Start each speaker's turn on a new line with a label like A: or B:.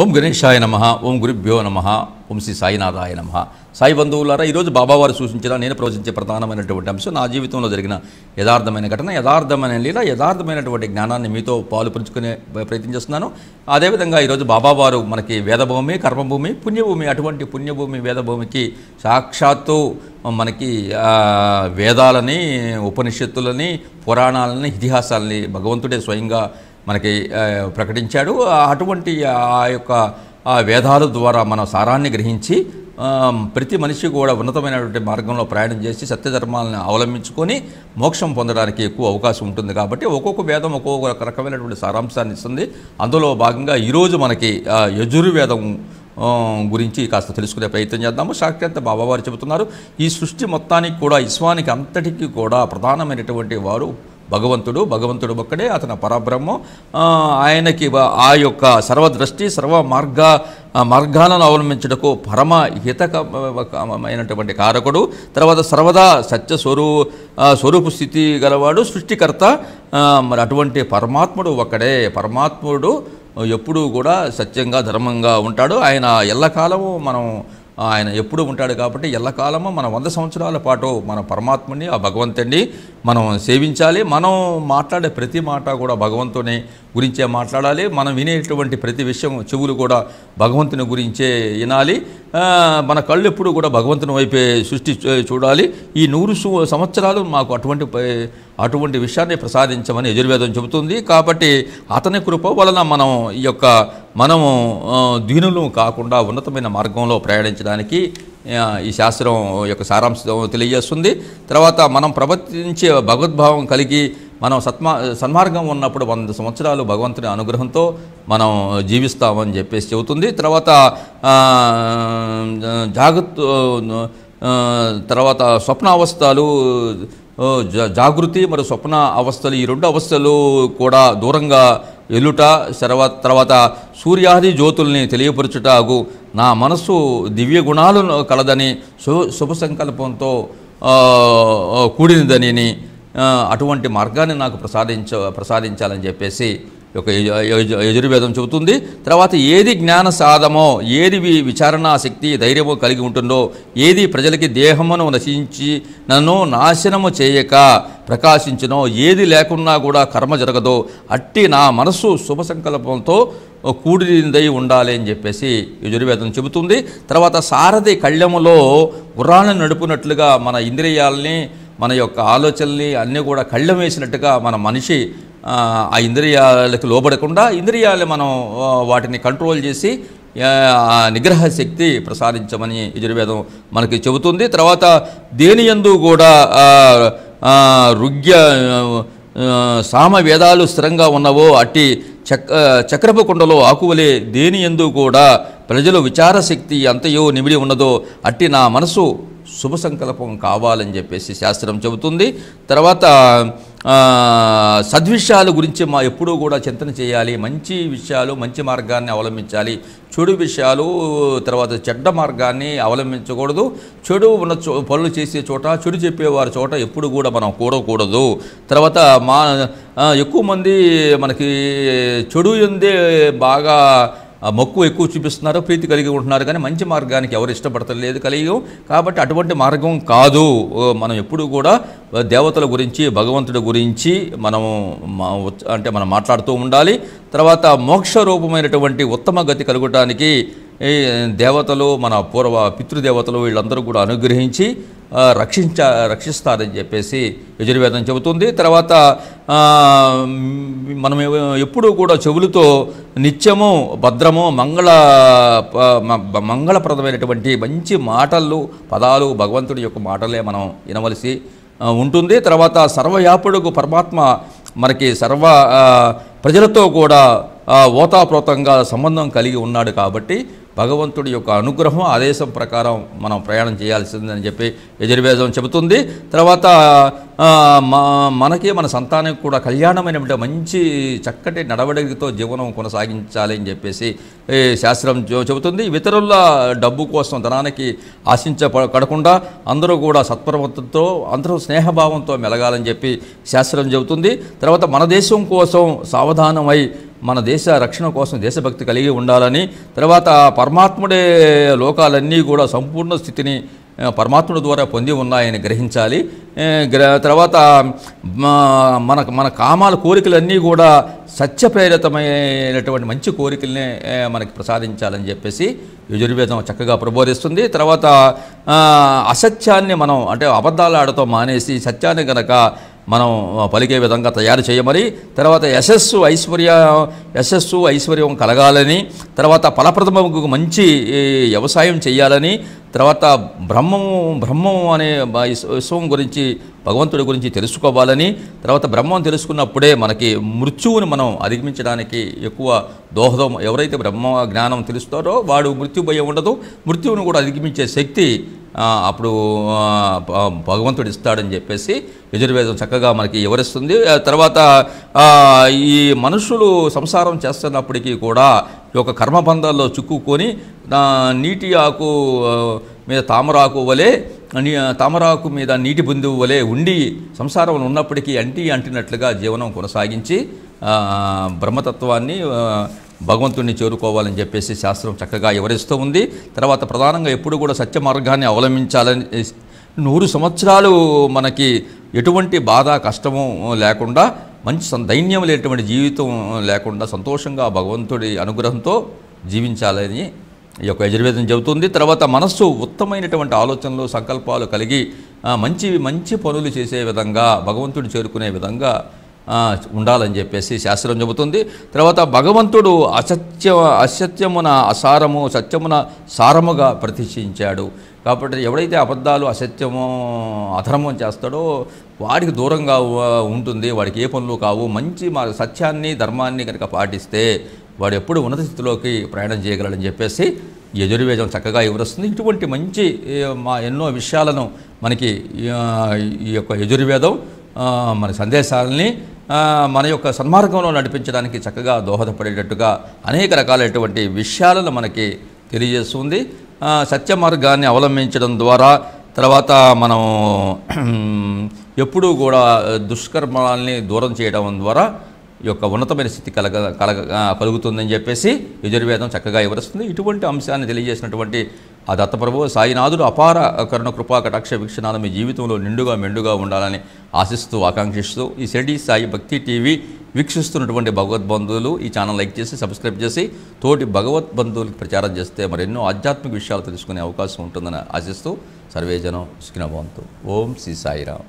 A: ఓం గణేషాయ నమ ఓం గురుభ్యో నమ ఓం శ్రీ సాయినాథాయ నమ సాయి బంధువులారా ఈరోజు బాబావారు సూచించిన నేను ప్రవచించే ప్రధానమైనటువంటి అంశం నా జీవితంలో జరిగిన యథార్థమైన ఘటన యథార్థమైన లీల యథార్థమైనటువంటి జ్ఞానాన్ని మీతో పాలు పంచుకునే ప్రయత్నం చేస్తున్నాను అదేవిధంగా ఈరోజు బాబావారు మనకి వేదభూమి కర్మభూమి పుణ్యభూమి అటువంటి పుణ్యభూమి వేదభూమికి సాక్షాత్తు మనకి వేదాలని ఉపనిషత్తులని పురాణాలని ఇతిహాసాలని భగవంతుడే స్వయంగా మనకి ప్రకటించాడు అటువంటి ఆ యొక్క వేదాల ద్వారా మన సారాన్ని గ్రహించి ప్రతి మనిషి కూడా ఉన్నతమైనటువంటి మార్గంలో ప్రయాణం చేసి సత్యధర్మాలను అవలంబించుకొని మోక్షం పొందడానికి ఎక్కువ అవకాశం ఉంటుంది కాబట్టి ఒక్కొక్క వేదం ఒక్కొక్క రకమైనటువంటి సారాంశాన్ని ఇస్తుంది అందులో భాగంగా ఈరోజు మనకి యజుర్వేదం గురించి కాస్త తెలుసుకునే ప్రయత్నం చేద్దాము సాక్షాత్ బాబావారు చెబుతున్నారు ఈ సృష్టి మొత్తానికి కూడా విశ్వానికి అంతటికీ కూడా ప్రధానమైనటువంటి వారు భగవంతుడు భగవంతుడు ఒక్కడే అతను పరబ్రహ్మం ఆయనకి ఆ యొక్క సర్వదృష్టి సర్వ మార్గ మార్గాలను అవలంబించుటకు పరమ హితకమైనటువంటి కారకుడు తర్వాత సర్వదా సత్య స్వరూ స్వరూపు స్థితి గలవాడు సృష్టికర్త మరి అటువంటి పరమాత్ముడు ఒక్కడే పరమాత్ముడు ఎప్పుడూ కూడా సత్యంగా ధర్మంగా ఉంటాడు ఆయన ఎల్లకాలము మనం ఆయన ఎప్పుడు ఉంటాడు కాబట్టి ఎల్లకాలమో మన వంద సంవత్సరాల పాటు మన పరమాత్మని ఆ భగవంతుణ్ణి మనం సేవించాలి మనం మాట్లాడే ప్రతి మాట కూడా భగవంతుని గురించే మాట్లాడాలి మనం వినేటువంటి ప్రతి విషయం చెవులు కూడా భగవంతుని గురించే వినాలి మన కళ్ళు ఎప్పుడు కూడా భగవంతుని వైపే సృష్టి చూడాలి ఈ నూరు సంవత్సరాలు మాకు అటువంటి అటువంటి విషయాన్ని ప్రసాదించమని యజుర్వేదం చెబుతుంది కాబట్టి అతని కృప వలన మనం ఈ యొక్క మనము దీనులు కాకుండా ఉన్నతమైన మార్గంలో ప్రయాణించడానికి ఈ శాస్త్రం యొక్క సారాంశం తెలియజేస్తుంది తర్వాత మనం ప్రవర్తించే భగవద్భావం కలిగి మనం సత్మా సన్మార్గం ఉన్నప్పుడు వంద సంవత్సరాలు భగవంతుని అనుగ్రహంతో మనం జీవిస్తామని చెప్పేసి చెబుతుంది తర్వాత జాగ్రత్త తర్వాత స్వప్న అవస్థలు జాగృతి మరియు స్వప్న అవస్థలు ఈ రెండు అవస్థలు కూడా దూరంగా ఎలుట శర్వ తర్వాత సూర్యాది జ్యోతుల్ని తెలియపరచుటాగు నా మనస్సు దివ్య గుణాలు కలదని శుభ సంకల్పంతో కూడినదని అటువంటి మార్గాన్ని నాకు ప్రసాదించ ప్రసాదించాలని చెప్పేసి ఒక యజుర్వేదం చెబుతుంది తర్వాత ఏది జ్ఞాన సాధమో ఏది విచారణ శక్తి ధైర్యము కలిగి ఉంటుందో ఏది ప్రజలకి దేహమును నశించి నన్ను నాశనము చేయక ప్రకాశించినో ఏది లేకున్నా కూడా కర్మ జరగదో అట్టి నా మనస్సు శుభ సంకల్పంతో కూడినదై ఉండాలి అని చెప్పేసి యజుర్వేదం చెబుతుంది తర్వాత సారథి కళ్యములో గుర్రాన్ని నడుపునట్లుగా మన ఇంద్రియాలని మన యొక్క ఆలోచనల్ని అన్నీ కూడా కళ్ళం వేసినట్టుగా మన మనిషి ఆ ఇంద్రియాలకు లోబడకుండా ఇంద్రియాలు మనం వాటిని కంట్రోల్ చేసి నిగ్రహ శక్తి ప్రసాదించమని యజుర్వేదం మనకి చెబుతుంది తర్వాత దేని కూడా రుగ్య సామ వేదాలు స్థిరంగా ఉన్నవో అట్టి చక్ర చక్రపు కుండలో ఆకువలే దేని ఎందు కూడా ప్రజలు విచారశక్తి అంతయో నిమిడి ఉన్నదో అట్టి నా మనసు శుభ సంకల్పం కావాలని చెప్పేసి శాస్త్రం చెబుతుంది తర్వాత సద్విషయాల గురించి మా ఎప్పుడూ కూడా చింతన చేయాలి మంచి విషయాలు మంచి మార్గాన్ని అవలంబించాలి చెడు విషయాలు తర్వాత చెడ్డ మార్గాన్ని అవలంబించకూడదు చెడు ఉన్న పనులు చేసే చోట చెడు చెప్పేవారి చోట ఎప్పుడు కూడా మనం కూడకూడదు తర్వాత మా ఎక్కువ మంది మనకి చెడు ఎందే బాగా మక్కువ ఎక్కువ చూపిస్తున్నారో ప్రీతి కలిగి ఉంటున్నారు కానీ మంచి మార్గానికి ఎవరు ఇష్టపడతలేదు కలిగి కాబట్టి అటువంటి మార్గం కాదు మనం ఎప్పుడు కూడా దేవతల గురించి భగవంతుడి గురించి మనం అంటే మనం మాట్లాడుతూ ఉండాలి తర్వాత మోక్ష రూపమైనటువంటి ఉత్తమ గతి కలగటానికి ఈ దేవతలు మన పూర్వ పితృదేవతలు వీళ్ళందరూ కూడా అనుగ్రహించి రక్షించ రక్షిస్తారని చెప్పేసి యజుర్వేదం చెబుతుంది తర్వాత మనం ఎప్పుడూ కూడా చెవులతో నిత్యము భద్రము మంగళ మంగళప్రదమైనటువంటి మంచి మాటలు పదాలు భగవంతుడి యొక్క మాటలే మనం వినవలసి ఉంటుంది తర్వాత సర్వయాపుడుకు పరమాత్మ మనకి సర్వ ప్రజలతో కూడా ఓతాప్రోతంగా సంబంధం కలిగి ఉన్నాడు కాబట్టి భగవంతుడి యొక్క అనుగ్రహం ఆదేశం ప్రకారం మనం ప్రయాణం చేయాల్సిందని చెప్పి యజుర్వేదం చెబుతుంది తర్వాత మనకి మన సంతానం కూడా కళ్యాణమైనటువంటి మంచి చక్కటి నడవడికతో జీవనం కొనసాగించాలి అని చెప్పేసి శాస్త్రం చెబుతుంది ఇతరుల డబ్బు కోసం ధనానికి ఆశించ కడకుండా అందరూ కూడా సత్ప్రవర్తనతో అందరూ స్నేహభావంతో మెలగాలని చెప్పి శాస్త్రం చెబుతుంది తర్వాత మన దేశం కోసం సావధానమై మన దేశ రక్షణ కోసం దేశభక్తి కలిగి ఉండాలని తర్వాత పరమాత్ముడే లోకాలన్నీ కూడా సంపూర్ణ స్థితిని పరమాత్ముడి ద్వారా పొంది ఉన్నాయని గ్రహించాలి తర్వాత మన మన కామాల కోరికలన్నీ కూడా సత్యప్రేరితమైనటువంటి మంచి కోరికలనే మనకి ప్రసాదించాలని చెప్పేసి యజుర్వేదం చక్కగా ప్రబోధిస్తుంది తర్వాత అసత్యాన్ని మనం అంటే అబద్ధాలు ఆడటం మానేసి సత్యాన్ని కనుక మనం పలికే విధంగా తయారు చేయమని తర్వాత యశస్సు ఐశ్వర్య యశస్సు ఐశ్వర్యం కలగాలని తర్వాత ఫలప్రదమకు మంచి వ్యవసాయం చేయాలని తర్వాత బ్రహ్మము బ్రహ్మము అనే విశ్వం గురించి భగవంతుడి గురించి తెలుసుకోవాలని తర్వాత బ్రహ్మం తెలుసుకున్నప్పుడే మనకి మృత్యువుని మనం అధిగమించడానికి ఎక్కువ దోహదం ఎవరైతే బ్రహ్మ జ్ఞానం తెలుస్తారో వాడు మృత్యు భయం ఉండదు మృత్యువును కూడా అధిగమించే శక్తి అప్పుడు భగవంతుడు ఇస్తాడని చెప్పేసి యజుర్వేదం చక్కగా మనకి వివరిస్తుంది తర్వాత ఈ మనుషులు సంసారం చేస్తున్నప్పటికీ కూడా ఈ యొక్క కర్మబంధాల్లో చిక్కుకొని నీటి ఆకు మీద తామరాకు వలె తామరాకు మీద నీటి బిందువు వలె ఉండి సంసారం ఉన్నప్పటికీ అంటి అంటినట్లుగా జీవనం కొనసాగించి బ్రహ్మతత్వాన్ని భగవంతుణ్ణి చేరుకోవాలని చెప్పేసి శాస్త్రం చక్కగా వివరిస్తూ ఉంది తర్వాత ప్రధానంగా ఎప్పుడు కూడా సత్య మార్గాన్ని అవలంబించాలని నూరు సంవత్సరాలు మనకి ఎటువంటి బాధ కష్టము లేకుండా మంచి దైన్యం లేటువంటి జీవితం లేకుండా సంతోషంగా భగవంతుడి అనుగ్రహంతో జీవించాలని ఈ యొక్క యజుర్వేదం చెబుతుంది తర్వాత మనస్సు ఉత్తమైనటువంటి ఆలోచనలు సంకల్పాలు కలిగి మంచి మంచి పనులు చేసే విధంగా భగవంతుడు చేరుకునే విధంగా ఉండాలని చెప్పేసి శాస్త్రం చెబుతుంది తర్వాత భగవంతుడు అసత్య అసత్యమున అసారము సత్యమున సారముగా ప్రతిష్ఠించాడు కాబట్టి ఎవడైతే అబద్ధాలు అసత్యము అధర్మం చేస్తాడో వాడికి దూరంగా ఉంటుంది వాడికి ఏ పనులు కావు మంచి మా సత్యాన్ని ధర్మాన్ని కనుక పాటిస్తే వాడు ఎప్పుడు ఉన్నత స్థితిలోకి ప్రయాణం చేయగలడని చెప్పేసి యజుర్వేదం చక్కగా వివరిస్తుంది ఇటువంటి మంచి మా ఎన్నో విషయాలను మనకి ఈ యొక్క యజుర్వేదం మన సందేశాలని మన యొక్క సన్మార్గంలో నడిపించడానికి చక్కగా దోహదపడేటట్టుగా అనేక రకాలైనటువంటి విషయాలను మనకి తెలియజేస్తుంది సత్య మార్గాన్ని అవలంబించడం ద్వారా తర్వాత మనం ఎప్పుడూ కూడా దుష్కర్మాలని దూరం చేయడం ద్వారా యొక్క ఉన్నతమైన స్థితి కలగ కలగ కలుగుతుందని చెప్పేసి యజుర్వేదం చక్కగా వివరిస్తుంది ఇటువంటి అంశాన్ని తెలియజేసినటువంటి ఆ దత్తప్రభు సాయినాథుడు అపార కరుణ కృపా కటాక్ష వీక్షణాలు మీ జీవితంలో నిండుగా మెండుగా ఉండాలని ఆశిస్తూ ఆకాంక్షిస్తూ ఈ సెడి సాయి భక్తి టీవీ వీక్షిస్తున్నటువంటి భగవద్బంధువులు ఈ ఛానల్ లైక్ చేసి సబ్స్క్రైబ్ చేసి తోటి భగవద్బంధువులకి ప్రచారం చేస్తే మరెన్నో ఆధ్యాత్మిక విషయాలు తెలుసుకునే అవకాశం ఉంటుందని ఆశిస్తూ సర్వేజనం సుఖినభవంతు ఓం శ్రీ సాయిరామ్